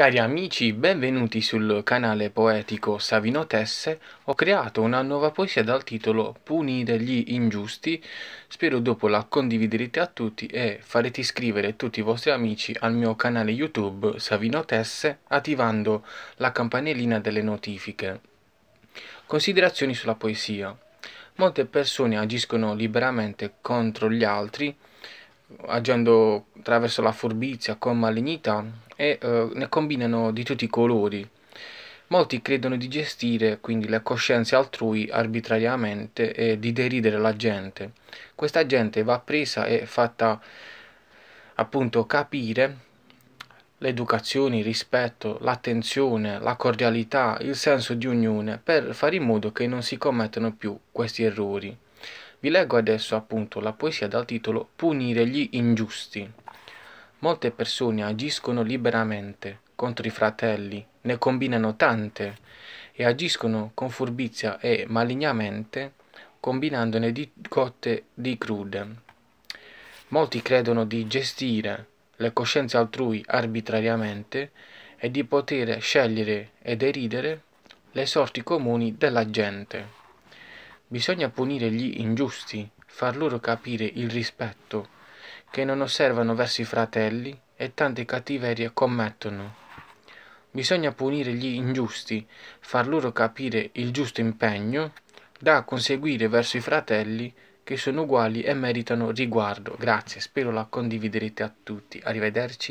Cari amici, benvenuti sul canale poetico Savino Tesse. Ho creato una nuova poesia dal titolo Punire gli ingiusti. Spero dopo la condividerete a tutti e farete iscrivere tutti i vostri amici al mio canale YouTube Savino Tesse attivando la campanellina delle notifiche. Considerazioni sulla poesia. Molte persone agiscono liberamente contro gli altri agendo attraverso la furbizia con malignità e eh, ne combinano di tutti i colori. Molti credono di gestire quindi le coscienze altrui arbitrariamente e di deridere la gente. Questa gente va presa e fatta appunto capire l'educazione, il rispetto, l'attenzione, la cordialità, il senso di unione per fare in modo che non si commettano più questi errori. Vi leggo adesso appunto la poesia dal titolo Punire gli ingiusti. Molte persone agiscono liberamente contro i fratelli, ne combinano tante e agiscono con furbizia e malignamente combinandone di cotte di crude. Molti credono di gestire le coscienze altrui arbitrariamente e di poter scegliere e deridere le sorti comuni della gente. Bisogna punire gli ingiusti, far loro capire il rispetto, che non osservano verso i fratelli e tante cattiverie commettono. Bisogna punire gli ingiusti, far loro capire il giusto impegno da conseguire verso i fratelli che sono uguali e meritano riguardo. Grazie, spero la condividerete a tutti. Arrivederci.